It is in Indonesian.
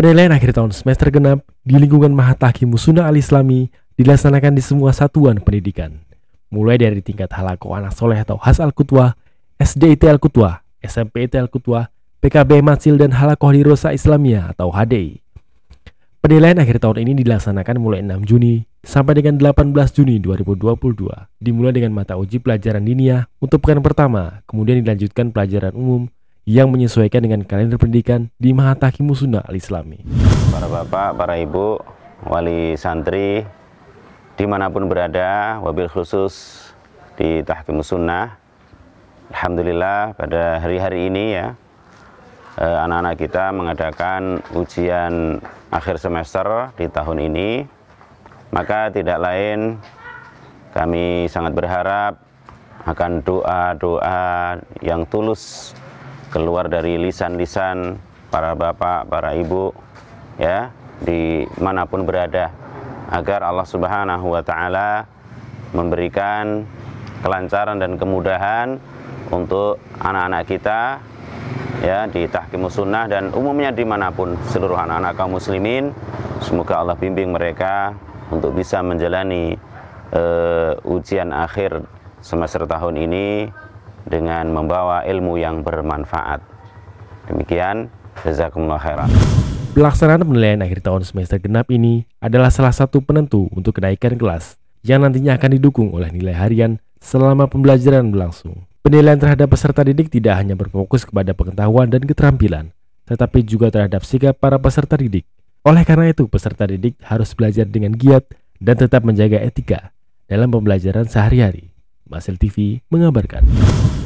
Penilaian akhir tahun semester genap di lingkungan Mahataki Musuna Al-Islami dilaksanakan di semua satuan pendidikan, mulai dari tingkat halako anak soleh atau khas Al-Kutwa, SDIT Al-Kutwa, SMPIT Al-Kutwa, PKB Masil dan di Rosa Islamia atau HDI. Penilaian akhir tahun ini dilaksanakan mulai 6 Juni sampai dengan 18 Juni 2022, dimulai dengan mata uji pelajaran dinia untuk pekan pertama, kemudian dilanjutkan pelajaran umum, yang menyesuaikan dengan kalender pendidikan di Mahatakimu Musuna al-Islami. Para bapak, para ibu, wali santri, dimanapun berada, wabil khusus di Tahkim Sunnah, Alhamdulillah pada hari-hari ini ya, eh, anak-anak kita mengadakan ujian akhir semester di tahun ini, maka tidak lain kami sangat berharap akan doa-doa yang tulus keluar dari lisan-lisan para bapak, para ibu ya, di manapun berada agar Allah Subhanahu wa taala memberikan kelancaran dan kemudahan untuk anak-anak kita ya di tahkimus sunnah dan umumnya dimanapun seluruh anak-anak kaum muslimin semoga Allah bimbing mereka untuk bisa menjalani uh, ujian akhir semester tahun ini dengan membawa ilmu yang bermanfaat. Demikian, jazakumullah khairan. Pelaksanaan penilaian akhir tahun semester genap ini adalah salah satu penentu untuk kenaikan kelas yang nantinya akan didukung oleh nilai harian selama pembelajaran berlangsung. Penilaian terhadap peserta didik tidak hanya berfokus kepada pengetahuan dan keterampilan, tetapi juga terhadap sikap para peserta didik. Oleh karena itu, peserta didik harus belajar dengan giat dan tetap menjaga etika dalam pembelajaran sehari-hari. Basel TV mengabarkan.